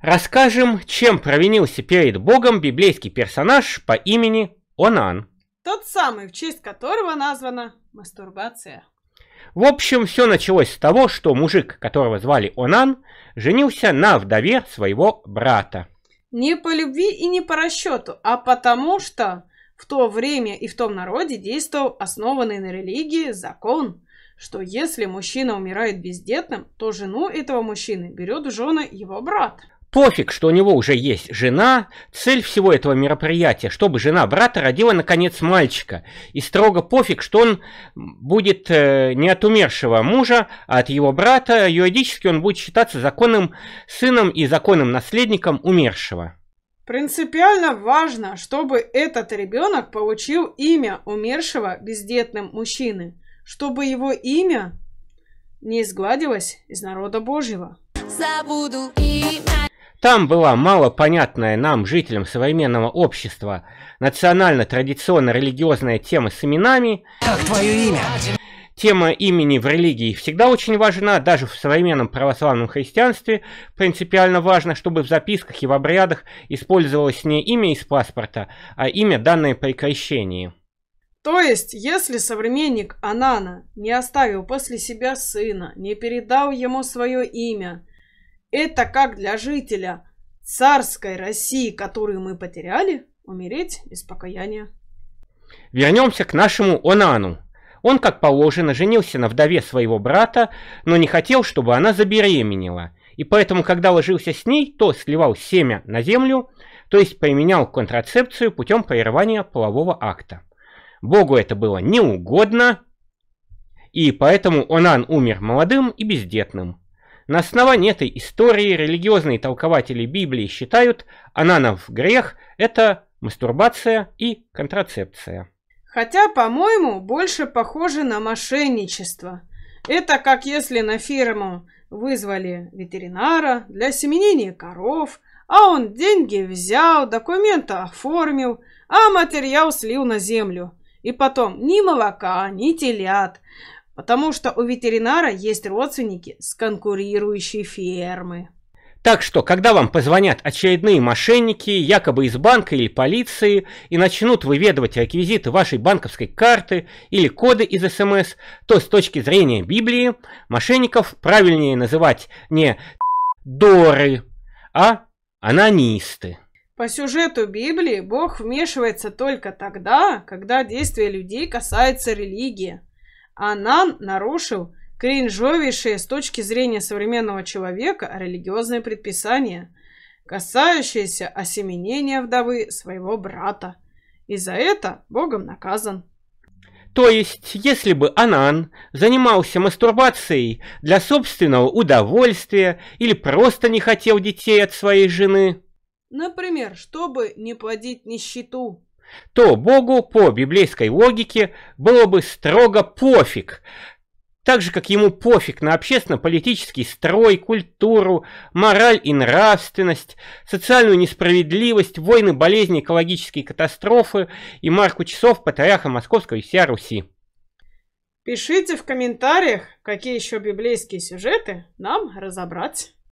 расскажем, чем провинился перед Богом библейский персонаж по имени Онан. Тот самый, в честь которого названа мастурбация. В общем, все началось с того, что мужик, которого звали Онан, женился на вдове своего брата. Не по любви и не по расчету, а потому что в то время и в том народе действовал основанный на религии закон, что если мужчина умирает бездетным, то жену этого мужчины берет в жены его брат. Пофиг, что у него уже есть жена, цель всего этого мероприятия, чтобы жена брата родила наконец мальчика. И строго пофиг, что он будет э, не от умершего мужа, а от его брата, юридически он будет считаться законным сыном и законным наследником умершего. Принципиально важно, чтобы этот ребенок получил имя умершего бездетным мужчины, чтобы его имя не изгладилось из народа Божьего. Забуду имя там была мало понятная нам, жителям современного общества, национально-традиционно-религиозная тема с именами. Как твое имя? Тема имени в религии всегда очень важна, даже в современном православном христианстве принципиально важно, чтобы в записках и в обрядах использовалось не имя из паспорта, а имя, данное при крещении. То есть, если современник Анана не оставил после себя сына, не передал ему свое имя, это как для жителя царской России, которую мы потеряли, умереть без покаяния. Вернемся к нашему Онану. Он, как положено, женился на вдове своего брата, но не хотел, чтобы она забеременела. И поэтому, когда ложился с ней, то сливал семя на землю, то есть применял контрацепцию путем прерывания полового акта. Богу это было неугодно, и поэтому Онан умер молодым и бездетным. На основании этой истории религиозные толкователи Библии считают ананов грех – это мастурбация и контрацепция. Хотя, по-моему, больше похоже на мошенничество. Это как если на фирму вызвали ветеринара для семенения коров, а он деньги взял, документы оформил, а материал слил на землю. И потом ни молока, ни телят потому что у ветеринара есть родственники с конкурирующей фермы. Так что, когда вам позвонят очередные мошенники, якобы из банка или полиции, и начнут выведывать реквизиты вашей банковской карты или коды из СМС, эм то с точки зрения Библии мошенников правильнее называть не «доры», а «анонисты». По сюжету Библии Бог вмешивается только тогда, когда действия людей касается религии. Анан нарушил кринжовейшие с точки зрения современного человека религиозные предписания, касающиеся осеменения вдовы своего брата. И за это Богом наказан. То есть, если бы Анан занимался мастурбацией для собственного удовольствия или просто не хотел детей от своей жены? Например, чтобы не плодить нищету, то Богу по библейской логике было бы строго пофиг, так же, как ему пофиг на общественно-политический строй, культуру, мораль и нравственность, социальную несправедливость, войны, болезни, экологические катастрофы и марку часов патриарха Московского и вся Руси. Пишите в комментариях, какие еще библейские сюжеты нам разобрать.